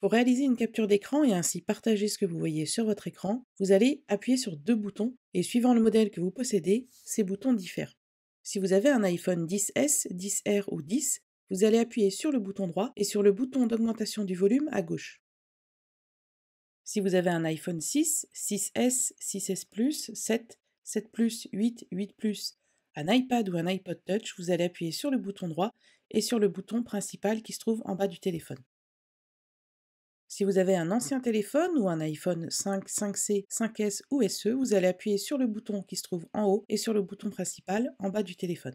Pour réaliser une capture d'écran et ainsi partager ce que vous voyez sur votre écran, vous allez appuyer sur deux boutons et suivant le modèle que vous possédez, ces boutons diffèrent. Si vous avez un iPhone 10S, 10R ou 10, vous allez appuyer sur le bouton droit et sur le bouton d'augmentation du volume à gauche. Si vous avez un iPhone 6, 6S, 6S Plus, 7, 7 8, 8 Plus, un iPad ou un iPod Touch, vous allez appuyer sur le bouton droit et sur le bouton principal qui se trouve en bas du téléphone. Si vous avez un ancien téléphone ou un iPhone 5, 5C, 5S ou SE, vous allez appuyer sur le bouton qui se trouve en haut et sur le bouton principal en bas du téléphone.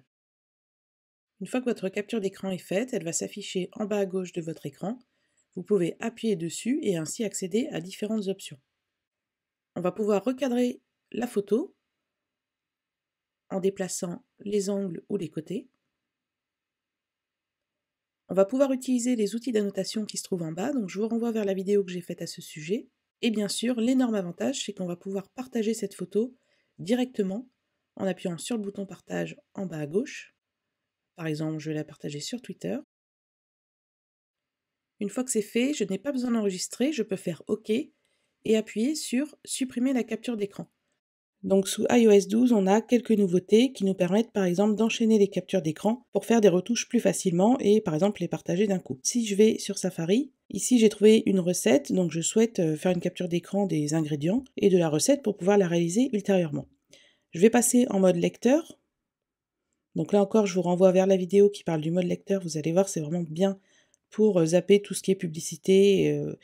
Une fois que votre capture d'écran est faite, elle va s'afficher en bas à gauche de votre écran. Vous pouvez appuyer dessus et ainsi accéder à différentes options. On va pouvoir recadrer la photo en déplaçant les angles ou les côtés. On va pouvoir utiliser les outils d'annotation qui se trouvent en bas, donc je vous renvoie vers la vidéo que j'ai faite à ce sujet. Et bien sûr, l'énorme avantage, c'est qu'on va pouvoir partager cette photo directement en appuyant sur le bouton partage en bas à gauche. Par exemple, je vais la partager sur Twitter. Une fois que c'est fait, je n'ai pas besoin d'enregistrer, je peux faire OK et appuyer sur supprimer la capture d'écran. Donc sous iOS 12, on a quelques nouveautés qui nous permettent par exemple d'enchaîner les captures d'écran pour faire des retouches plus facilement et par exemple les partager d'un coup. Si je vais sur Safari, Ici, j'ai trouvé une recette, donc je souhaite euh, faire une capture d'écran des ingrédients et de la recette pour pouvoir la réaliser ultérieurement. Je vais passer en mode lecteur. Donc là encore, je vous renvoie vers la vidéo qui parle du mode lecteur. Vous allez voir, c'est vraiment bien pour euh, zapper tout ce qui est publicité euh,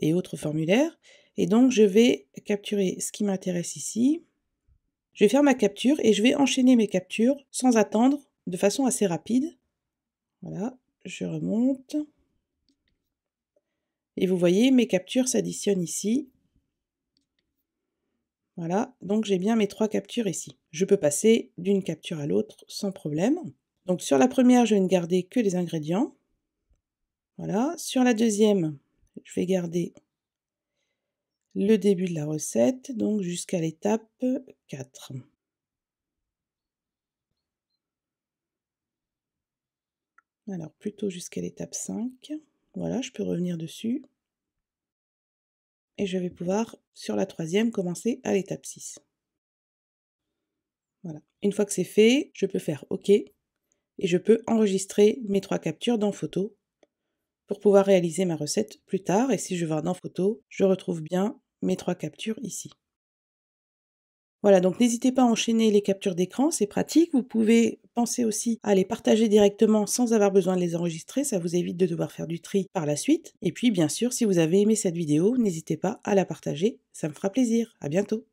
et autres formulaires. Et donc, je vais capturer ce qui m'intéresse ici. Je vais faire ma capture et je vais enchaîner mes captures sans attendre de façon assez rapide. Voilà, je remonte. Et vous voyez, mes captures s'additionnent ici. Voilà, donc j'ai bien mes trois captures ici. Je peux passer d'une capture à l'autre sans problème. Donc sur la première, je vais ne garder que les ingrédients. Voilà, sur la deuxième, je vais garder le début de la recette, donc jusqu'à l'étape alors plutôt jusqu'à l'étape 5 voilà je peux revenir dessus et je vais pouvoir sur la troisième commencer à l'étape 6 voilà une fois que c'est fait je peux faire ok et je peux enregistrer mes trois captures dans photo pour pouvoir réaliser ma recette plus tard. Et si je vais dans photo, je retrouve bien mes trois captures ici. Voilà, donc n'hésitez pas à enchaîner les captures d'écran, c'est pratique. Vous pouvez penser aussi à les partager directement sans avoir besoin de les enregistrer, ça vous évite de devoir faire du tri par la suite. Et puis bien sûr, si vous avez aimé cette vidéo, n'hésitez pas à la partager, ça me fera plaisir. À bientôt.